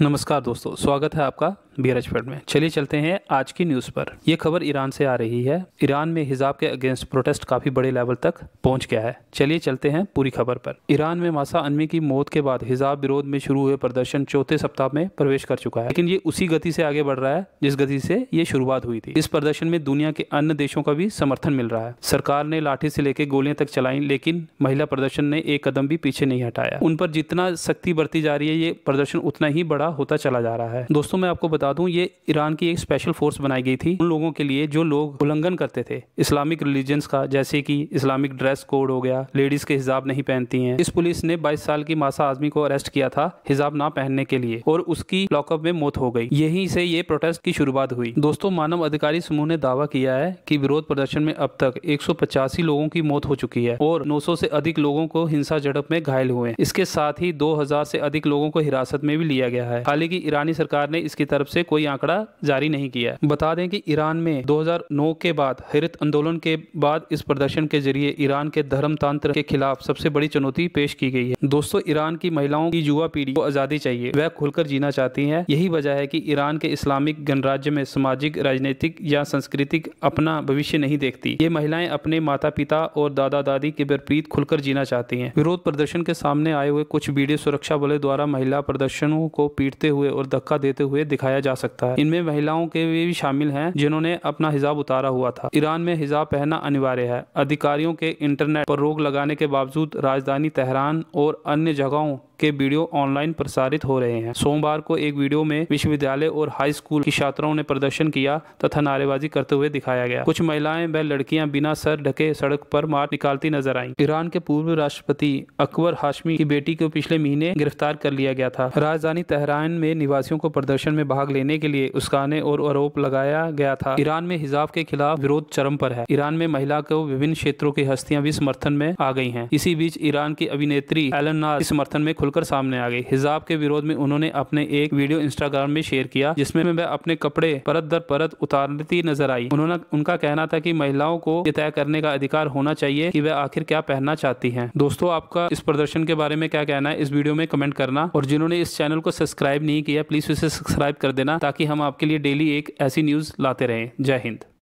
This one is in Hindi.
नमस्कार दोस्तों स्वागत है आपका बीरजफेड में चलिए चलते हैं आज की न्यूज़ पर यह खबर ईरान से आ रही है ईरान में हिजाब के अगेंस्ट प्रोटेस्ट काफ़ी बड़े लेवल तक पहुंच गया है चलिए चलते हैं पूरी खबर पर ईरान में मासा अनमी की मौत के बाद हिजाब विरोध में शुरू हुए प्रदर्शन चौथे सप्ताह में प्रवेश कर चुका है लेकिन ये उसी गति से आगे बढ़ रहा है जिस गति से ये शुरुआत हुई थी इस प्रदर्शन में दुनिया के अन्य देशों का भी समर्थन मिल रहा है सरकार ने लाठी से लेकर गोलियां तक चलाई लेकिन महिला प्रदर्शन ने एक कदम भी पीछे नहीं हटाया उन पर जितना सख्ती बरती जा रही है ये प्रदर्शन उतना ही बड़ा होता चला जा रहा है दोस्तों मैं आपको बता बता दूं ये ईरान की एक स्पेशल फोर्स बनाई गई थी उन लोगों के लिए जो लोग उल्लंघन करते थे इस्लामिक रिलीजन्स का जैसे कि इस्लामिक ड्रेस कोड हो गया लेडीज के हिजाब नहीं पहनती हैं इस पुलिस ने बाईस साल की मासा आजमी को अरेस्ट किया था हिजाब ना पहनने के लिए और उसकी लॉकअप में मौत हो गई यहीं से ये प्रोटेस्ट की शुरुआत हुई दोस्तों मानव अधिकारी समूह ने दावा किया है कि विरोध प्रदर्शन में अब तक एक लोगों की मौत हो चुकी है और नौ से अधिक लोगों को हिंसा झड़प में घायल हुए इसके साथ ही दो से अधिक लोगों को हिरासत में भी लिया गया है हालांकि ईरानी सरकार ने इसकी तरफ से कोई आंकड़ा जारी नहीं किया है बता दें कि ईरान में 2009 के बाद हरित आंदोलन के बाद इस प्रदर्शन के जरिए ईरान के तंत्र के खिलाफ सबसे बड़ी चुनौती पेश की गई है दोस्तों ईरान की महिलाओं की युवा पीढ़ी को आज़ादी चाहिए वह खुलकर जीना चाहती है यही वजह है की ईरान के इस्लामिक गणराज्य में सामाजिक राजनीतिक या सांस्कृतिक अपना भविष्य नहीं देखती ये महिलाएं अपने माता पिता और दादा दादी के विपरीत खुलकर जीना चाहती है विरोध प्रदर्शन के सामने आए हुए कुछ वीडियो सुरक्षा बलों द्वारा महिला प्रदर्शनों को पीटते हुए और धक्का देते हुए दिखाया जा सकता है इनमें महिलाओं के भी शामिल हैं जिन्होंने अपना हिजाब उतारा हुआ था ईरान में हिजाब पहनना अनिवार्य है अधिकारियों के इंटरनेट पर रोक लगाने के बावजूद राजधानी तेहरान और अन्य जगहों के वीडियो ऑनलाइन प्रसारित हो रहे हैं सोमवार को एक वीडियो में विश्वविद्यालय और हाई स्कूल की छात्राओं ने प्रदर्शन किया तथा नारेबाजी करते हुए दिखाया गया कुछ महिलाएं व लड़कियां बिना सर ढके सड़क पर मार निकालती नजर आई ईरान के पूर्व राष्ट्रपति अकबर हाशमी की बेटी को पिछले महीने गिरफ्तार कर लिया गया था राजधानी तेहरान में निवासियों को प्रदर्शन में भाग लेने के लिए उसकाने और आरोप लगाया गया था ईरान में हिजाब के खिलाफ विरोध चरम पर है ईरान में महिला को विभिन्न क्षेत्रों की हस्तियां भी समर्थन में आ गई है इसी बीच ईरान की अभिनेत्री एलन नाथ समर्थन में खुलकर खुलकर सामने आ गई हिजाब के विरोध में उन्होंने अपने एक वीडियो इंस्टाग्राम में शेयर किया जिसमें वह अपने कपड़े परत दर परत उतारती नजर आई उन्होंने उनका कहना था कि महिलाओं को ये तय करने का अधिकार होना चाहिए कि वह आखिर क्या पहनना चाहती हैं दोस्तों आपका इस प्रदर्शन के बारे में क्या कहना है इस वीडियो में कमेंट करना और जिन्होंने इस चैनल को सब्सक्राइब नहीं किया प्लीज उसे सब्सक्राइब कर देना ताकि हम आपके लिए डेली एक ऐसी न्यूज लाते रहें जय हिंद